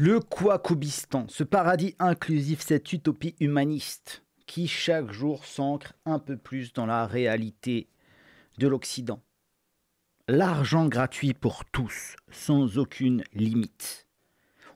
Le Kwakubistan, ce paradis inclusif, cette utopie humaniste qui chaque jour s'ancre un peu plus dans la réalité de l'Occident. L'argent gratuit pour tous, sans aucune limite.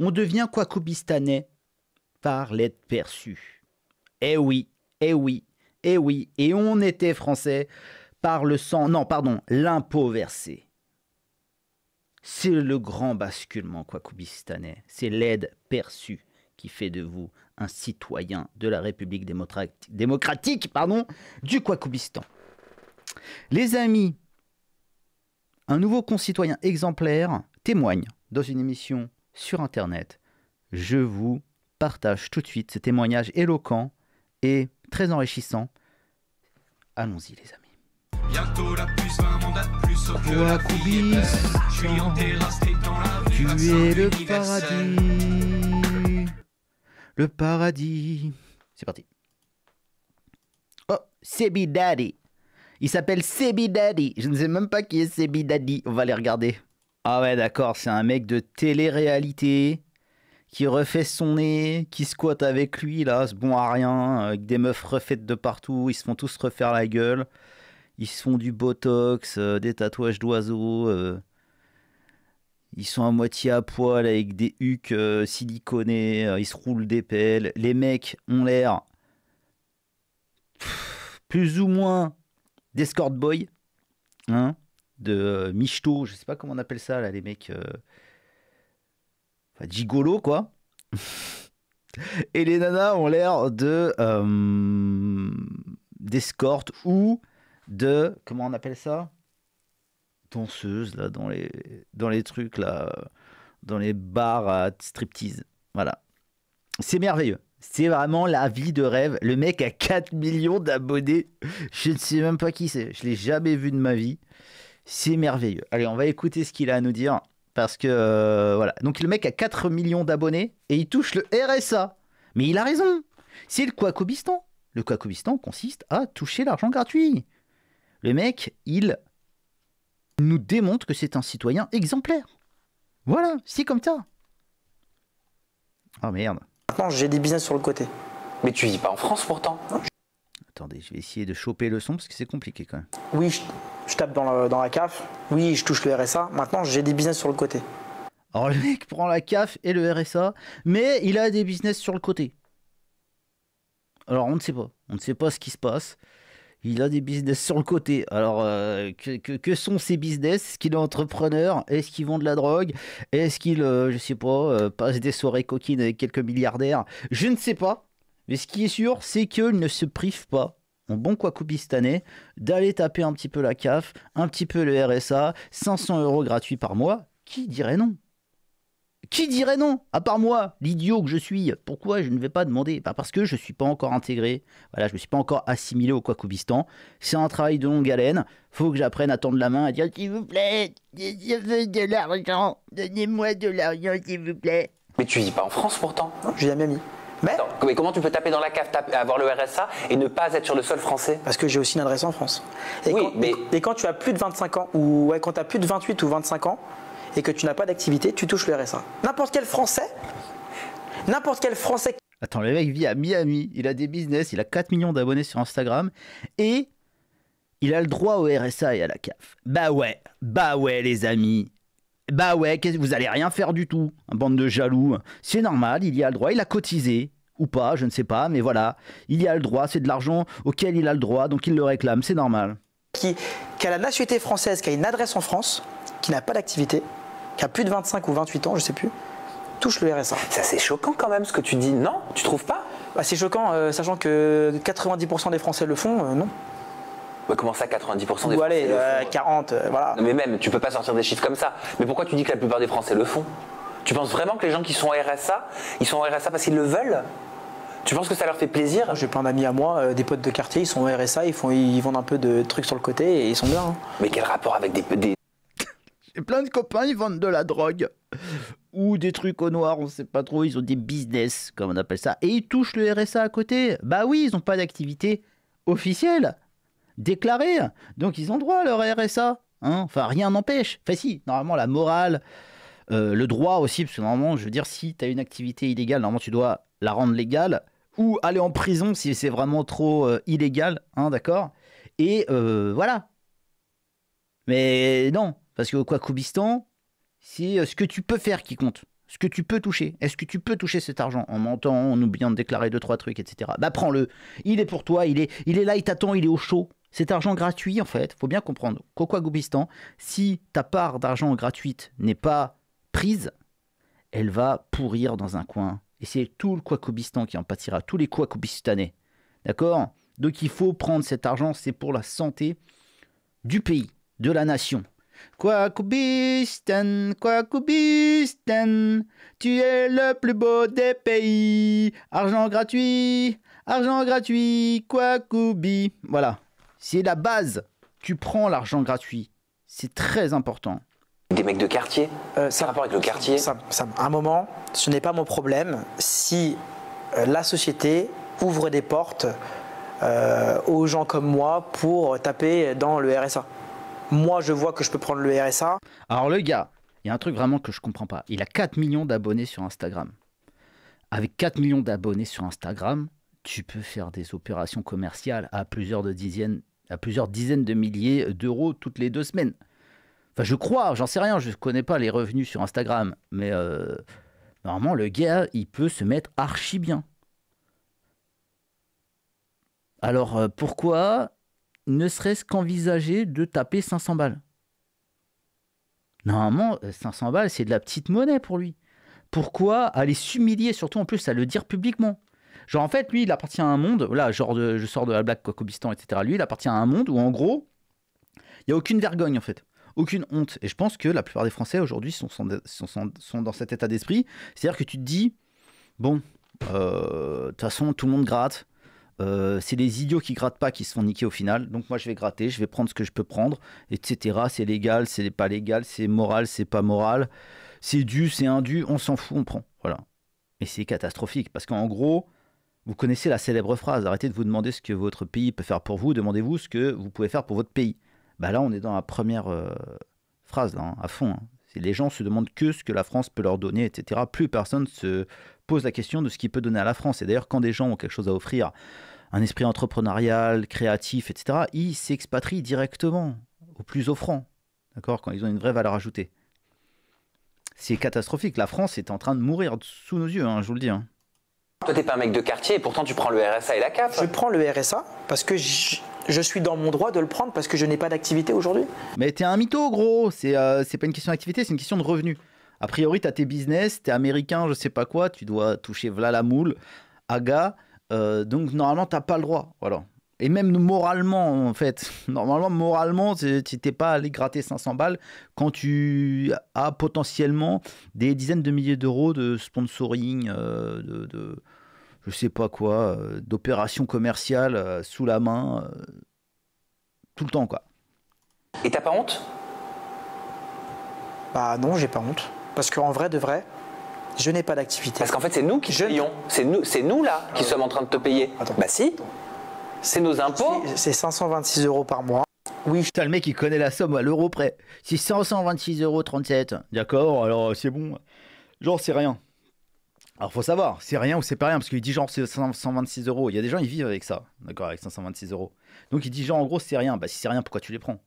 On devient Kwakubistanais par l'aide perçue. Eh oui, eh oui, eh oui, et on était français par le sang, non pardon, l'impôt versé. C'est le grand basculement kwakubistanais. C'est l'aide perçue qui fait de vous un citoyen de la République démocratique, pardon, du Kwakubistan. Les amis, un nouveau concitoyen exemplaire témoigne dans une émission sur Internet. Je vous partage tout de suite ce témoignage éloquent et très enrichissant. Allons-y les amis. Bientôt la puce, 20 mandat plus. que la Tu es le paradis. Le paradis. C'est parti. Oh, Sebi Daddy. Il s'appelle Sebi Daddy. Je ne sais même pas qui est Sebi Daddy. On va les regarder. Ah ouais, d'accord, c'est un mec de télé-réalité qui refait son nez, qui squatte avec lui, là, ce bon à rien, avec des meufs refaites de partout, ils se font tous refaire la gueule ils se font du botox, euh, des tatouages d'oiseaux. Euh. ils sont à moitié à poil avec des hucs siliconées euh, siliconés. ils se roulent des pelles. Les mecs ont l'air plus ou moins d'escort boy. Hein, de michto, je sais pas comment on appelle ça là, les mecs. Enfin, gigolo quoi. Et les nanas ont l'air de d'escorte ou de comment on appelle ça danseuse là dans les dans les trucs là euh, dans les bars à striptease voilà c'est merveilleux c'est vraiment la vie de rêve le mec a 4 millions d'abonnés je ne sais même pas qui c'est je l'ai jamais vu de ma vie c'est merveilleux allez on va écouter ce qu'il a à nous dire parce que euh, voilà donc le mec a 4 millions d'abonnés et il touche le RSA mais il a raison c'est le quacobistan le quacobistan consiste à toucher l'argent gratuit le mec, il nous démontre que c'est un citoyen exemplaire. Voilà, c'est comme ça. Oh merde. Maintenant, j'ai des business sur le côté. Mais tu vis pas en France pourtant. Attendez, je vais essayer de choper le son parce que c'est compliqué quand même. Oui, je, tape dans, dans, la CAF. Oui, je touche le RSA. Maintenant, j'ai des business sur le côté. Alors le mec prend la CAF et le RSA, mais il a des business sur le côté. Alors on ne sait pas. On ne sait pas ce qui se passe il a des business sur le côté. Alors, euh, que, sont ces business Est-ce qu'il est entrepreneur Est-ce qu'il vend de la drogue Est-ce qu'il, je euh, je sais pas, euh, passe des soirées coquines avec quelques milliardaires Je ne sais pas. Mais ce qui est sûr, c'est qu'il ne se prive pas, en bon année d'aller taper un petit peu la CAF, un petit peu le RSA, 500 euros gratuits par mois. Qui dirait non qui dirait non À part moi, l'idiot que je suis. Pourquoi je ne vais pas demander bah Parce que je ne suis pas encore intégré. Voilà, je ne me suis pas encore assimilé au Kwakubistan. C'est un travail de longue haleine. Faut que j'apprenne à tendre la main, à dire S'il vous plaît, je veux de l'argent. Donnez-moi de l'argent, s'il vous plaît. Mais tu vis pas en France pourtant je vis à Miami. Mais, comment tu peux taper dans la cave, avoir le RSA et ne pas être sur le sol français Parce que j'ai aussi une adresse en France. Et quand, mais... et quand tu as plus de 25 ans, ou ouais, quand tu as plus de 28 ou 25 ans, et que tu n'as pas d'activité, tu touches le RSA. N'importe quel Français, n'importe quel Français. Attends, le mec vit à Miami, il a des business, il a 4 millions d'abonnés sur Instagram et il a le droit au RSA et à la CAF. Bah ouais, bah ouais les amis. Bah ouais, vous allez rien faire du tout, Un bande de jaloux. C'est normal, il y a le droit, il a cotisé, ou pas, je ne sais pas, mais voilà, il y a le droit, c'est de l'argent auquel il a le droit, donc il le réclame, c'est normal. Qui, qui, a la nationalité française, qui a une adresse en France, qui n'a pas d'activité, qui a plus de 25 ou 28 ans, je sais plus, touche le RSA. Ça c'est choquant quand même ce que tu dis, non Tu trouves pas assez bah, C'est choquant, euh, sachant que 90% des Français le font, euh, non non bah, comment ça, 90% des Français allez, 40, euh, voilà. mais même, tu peux pas sortir des chiffres comme ça. Mais pourquoi tu dis que la plupart des Français le font Tu penses vraiment que les gens qui sont RSA, ils sont RSA parce qu'ils le veulent tu penses que ça leur fait plaisir J'ai plein d'amis à moi, des potes de quartier, ils sont RSA, ils, font, ils vendent un peu de trucs sur le côté et ils sont bien. Hein. Mais quel rapport avec des, plein de copains, ils vendent de la drogue. Ou des trucs au noir, on sait pas trop. Ils ont des business, comme on appelle ça. Et ils touchent le RSA à côté. Bah oui, ils n'ont pas d'activité officielle, déclarée. Donc ils ont droit à leur RSA. Hein. enfin, rien n'empêche. Enfin, si, normalement, la morale, euh, le droit aussi, parce que normalement, je veux dire, si tu as une activité illégale, normalement, tu dois la rendre légale ou aller en prison si c'est vraiment trop euh, illégal, hein, d'accord Et euh, voilà. Mais non, parce qu'au Kwakubistan, c'est euh, ce que tu peux faire qui compte. Ce que tu peux toucher. Est-ce que tu peux toucher cet argent en mentant, en oubliant de déclarer deux, trois trucs, etc. Bah prends-le. Il est pour toi, il est, il est là, il t'attend, il est au chaud. Cet argent gratuit, en fait, faut bien comprendre. Qu'au si ta part d'argent gratuite n'est pas prise, elle va pourrir dans un coin. Et c'est tout le Kwakubistan qui en pâtira, tous les Kwakubistanais. D'accord donc il faut prendre cet argent, c'est pour la santé du pays, de la nation. Quacubisten, Quacubisten, tu es le plus beau des pays. Argent gratuit, argent gratuit, Quacoubi. Voilà, c'est la base. Tu prends l'argent gratuit. C'est très important. Des mecs de quartier euh, Ça a rapport avec le quartier ça, ça, Un moment, ce n'est pas mon problème si euh, la société ouvre des portes euh, aux gens comme moi pour taper dans le RSA moi je vois que je peux prendre le RSA. Alors le gars, il y a un truc vraiment que je comprends pas. Il a 4 millions d'abonnés sur Instagram. Avec 4 millions d'abonnés sur Instagram, tu peux faire des opérations commerciales à plusieurs, de dizaines, à plusieurs dizaines de milliers d'euros toutes les deux semaines. Enfin, je crois, j'en sais rien, je ne connais pas les revenus sur Instagram, mais euh, normalement, le gars, il peut se mettre archi bien. Alors, euh, pourquoi ne serait-ce qu'envisager de taper 500 balles. Normalement, 500 euh, balles, c'est de la petite monnaie pour lui. Pourquoi aller s'humilier, surtout en plus à le dire publiquement Genre, en fait, lui, il appartient à un monde, là, genre, je sors de la blague Kokobistan, etc. Lui, il appartient à un monde où, en gros, il n'y a aucune vergogne, en fait. Aucune honte. Et je pense que la plupart des Français aujourd'hui sont, dans cet état d'esprit. C'est-à-dire que tu te dis, bon, euh, de toute façon, tout le monde gratte. Euh, c'est les idiots qui grattent pas qui se font niquer au final. Donc moi je vais gratter, je vais prendre ce que je peux prendre, etc. C'est légal, c'est pas légal, c'est moral, c'est pas moral, c'est dû, c'est indu, on s'en fout, on prend. Voilà. Et c'est catastrophique parce qu'en gros, vous connaissez la célèbre phrase arrêtez de vous demander ce que votre pays peut faire pour vous, demandez-vous ce que vous pouvez faire pour votre pays. Bah là on est dans la première euh, phrase hein, à fond. Hein les gens se demandent que ce que la France peut leur donner, etc. Plus personne se pose la question de ce qu'il peut donner à la France. Et d'ailleurs, quand des gens ont quelque chose à offrir, un esprit entrepreneurial, créatif, etc., ils s'expatrient directement au plus offrant, d'accord, quand ils ont une vraie valeur ajoutée. C'est catastrophique. La France est en train de mourir sous nos yeux, hein, je vous le dis. Hein. Toi, t'es pas un mec de quartier et pourtant tu prends le RSA et la CAF. Je prends le RSA parce que je suis dans mon droit de le prendre parce que je n'ai pas d'activité aujourd'hui. Mais t'es un mytho, gros. Euh, c'est pas une question d'activité, c'est une question de revenu. A priori, t'as tes business, t'es américain, je sais pas quoi, tu dois toucher Vla la moule, aga. Euh, donc normalement, t'as pas le droit. Voilà. Et même moralement, en fait. Normalement, moralement, tu t'es pas allé gratter 500 balles quand tu as potentiellement des dizaines de milliers d'euros de sponsoring, euh, de je sais pas quoi, euh, d'opérations commerciales euh, sous la main, euh, tout le temps, quoi. Et t'as pas honte Bah non, j'ai pas honte. Parce qu'en vrai, de vrai, je n'ai pas d'activité. Parce qu'en fait, c'est nous qui payons. C'est nous, c'est nous là qui sommes en train de te payer. Bah si. C'est nos impôts. C'est 526 euros par mois. Oui, putain, le mec, qui connaît la somme à l'euro près. C'est 526,37 euros. D'accord, alors c'est bon. Genre, c'est rien. Alors faut savoir, c'est rien ou c'est pas rien, parce qu'il dit genre c'est 126 euros. Il y a des gens, ils vivent avec ça, d'accord, avec 526 euros. Donc il dit genre en gros c'est rien. Bah si c'est rien, pourquoi tu les prends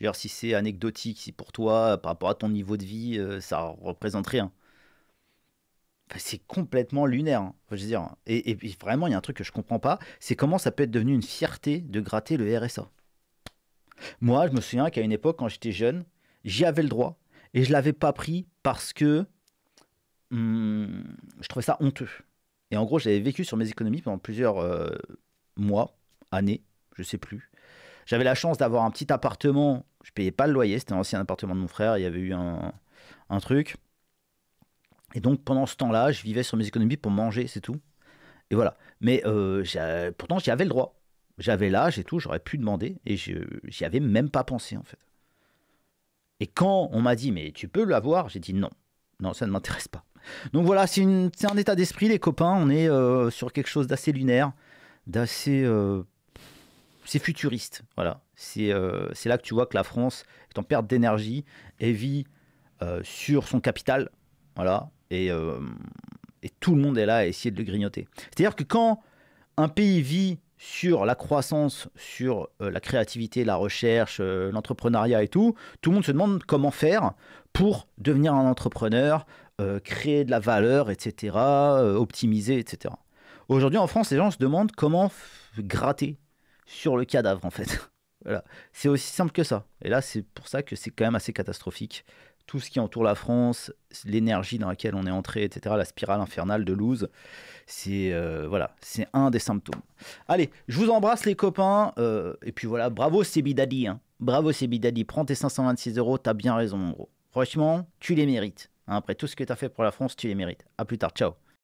Genre si c'est anecdotique, si pour toi, par rapport à ton niveau de vie, euh, ça représente rien. c'est complètement lunaire, hein, je veux dire. Et, vraiment, il y a un truc que je comprends pas, c'est comment ça peut être devenu une fierté de gratter le RSA. Moi, je me souviens qu'à une époque, quand j'étais jeune, j'y avais le droit. Et je l'avais pas pris parce que Hmm. je trouvais ça honteux. Et en gros, j'avais vécu sur mes économies pendant plusieurs euh, mois, années, je sais plus. J'avais la chance d'avoir un petit appartement. Je payais pas le loyer, c'était un ancien appartement de mon frère. Il y avait eu un, truc. Et donc pendant ce temps-là, je vivais sur mes économies pour manger, c'est tout. Et voilà. Mais euh, pourtant, j'y avais le droit. J'avais l'âge et tout, j'aurais pu demander. Et j'y avais même pas pensé, en fait. Et quand on m'a dit, mais tu peux l'avoir, j'ai dit non. Non, ça ne m'intéresse pas. Donc voilà, c'est un état d'esprit, les copains. On est euh, sur quelque chose d'assez lunaire, d'assez. Euh, futuriste. Voilà. Euh, c'est là que tu vois que la France est en perte d'énergie et vit sur son capital. Voilà. Et, tout le monde est là à essayer de le grignoter. C'est-à-dire que quand un pays vit sur la croissance, sur la créativité, la recherche, l'entrepreneuriat et tout, tout le monde se demande comment faire pour devenir un entrepreneur, euh, créer de la valeur, etc., euh, optimiser, etc. Aujourd'hui, en France, les gens se demandent comment gratter sur le cadavre, en fait. voilà. C'est aussi simple que ça. Et là, c'est pour ça que c'est quand même assez catastrophique. Tout ce qui entoure la France, l'énergie dans laquelle on est entré, etc., la spirale infernale de l'Ouz, c'est euh, voilà, c'est un des symptômes. Allez, je vous embrasse les copains, et puis voilà, bravo Sebidadi, hein. bravo Sebidadi, prends tes 526 euros, t'as bien raison mon gros. Franchement, tu les mérites. Hein, après tout ce que tu as fait pour la France, tu les mérites. A plus tard, ciao.